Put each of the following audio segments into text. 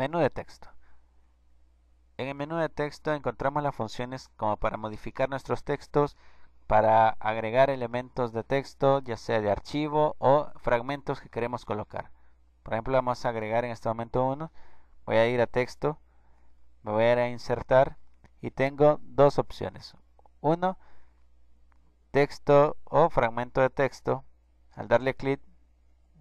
Menú de texto. En el menú de texto encontramos las funciones como para modificar nuestros textos, para agregar elementos de texto, ya sea de archivo o fragmentos que queremos colocar. Por ejemplo, vamos a agregar en este momento uno. Voy a ir a texto, me voy a ir a insertar y tengo dos opciones. Uno, texto o fragmento de texto. Al darle clic,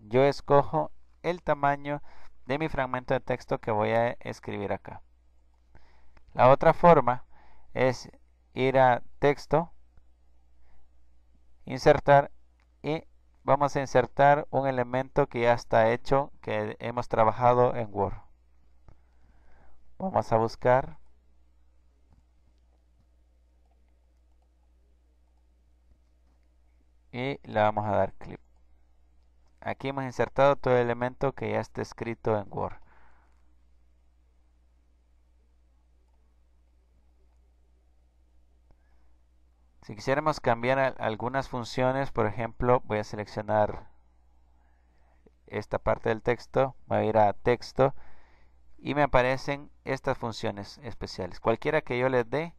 yo escojo el tamaño de mi fragmento de texto que voy a escribir acá. La otra forma es ir a texto, insertar y vamos a insertar un elemento que ya está hecho, que hemos trabajado en Word. Vamos a buscar. Y le vamos a dar clic. Aquí hemos insertado todo el elemento que ya está escrito en Word. Si quisiéramos cambiar algunas funciones, por ejemplo, voy a seleccionar esta parte del texto, voy a ir a texto y me aparecen estas funciones especiales. Cualquiera que yo les dé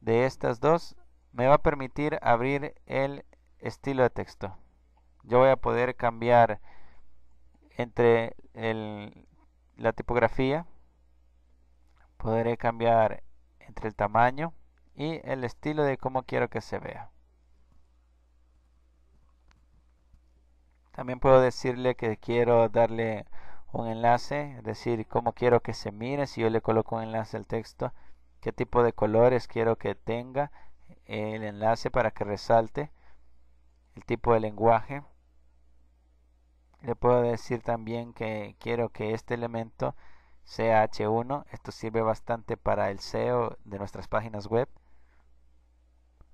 de estas dos me va a permitir abrir el estilo de texto yo voy a poder cambiar entre la tipografía podré cambiar entre el tamaño y el estilo de cómo quiero que se vea también puedo decirle que quiero darle un enlace es decir cómo quiero que se mire si yo le coloco un enlace al texto qué tipo de colores quiero que tenga el enlace para que resalte el tipo de lenguaje le puedo decir también que quiero que este elemento sea h1 esto sirve bastante para el SEO de nuestras páginas web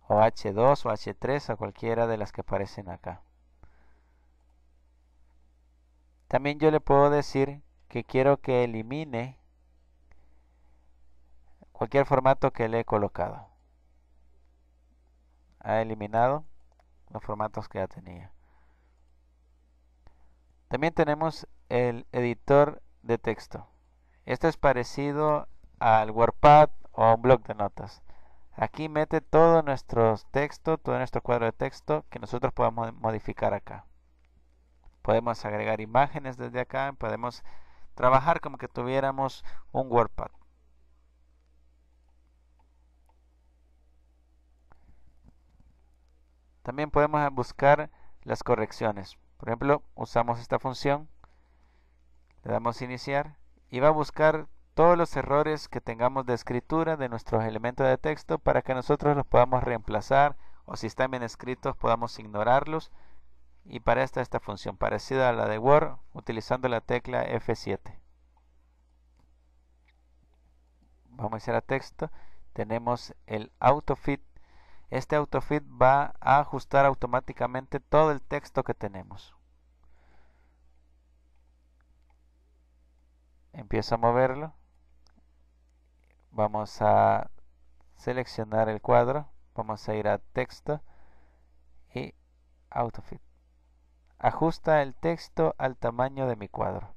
o h2 o h3 o cualquiera de las que aparecen acá también yo le puedo decir que quiero que elimine cualquier formato que le he colocado ha eliminado los formatos que ya tenía también tenemos el editor de texto. Este es parecido al WordPad o a un blog de notas. Aquí mete todo nuestro texto, todo nuestro cuadro de texto que nosotros podemos modificar acá. Podemos agregar imágenes desde acá, podemos trabajar como que tuviéramos un WordPad. También podemos buscar las correcciones. Por ejemplo, usamos esta función, le damos iniciar y va a buscar todos los errores que tengamos de escritura de nuestros elementos de texto para que nosotros los podamos reemplazar o si están bien escritos podamos ignorarlos y para esta esta función parecida a la de Word utilizando la tecla F7 vamos a ir a texto tenemos el autofit este autofit va a ajustar automáticamente todo el texto que tenemos. Empiezo a moverlo. Vamos a seleccionar el cuadro. Vamos a ir a texto y autofit. Ajusta el texto al tamaño de mi cuadro.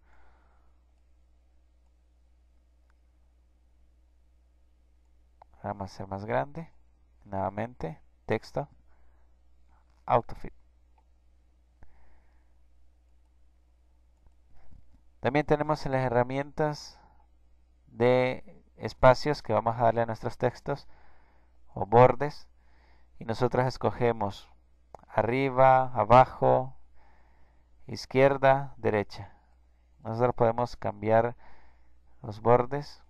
Vamos a hacer más grande nuevamente texto autofit también tenemos en las herramientas de espacios que vamos a darle a nuestros textos o bordes y nosotros escogemos arriba, abajo, izquierda, derecha. Nosotros podemos cambiar los bordes.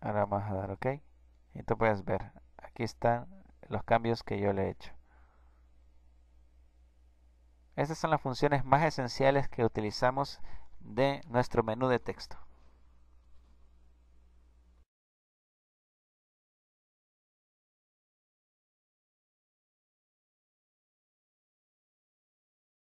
Ahora vamos a dar OK y tú puedes ver aquí están los cambios que yo le he hecho estas son las funciones más esenciales que utilizamos de nuestro menú de texto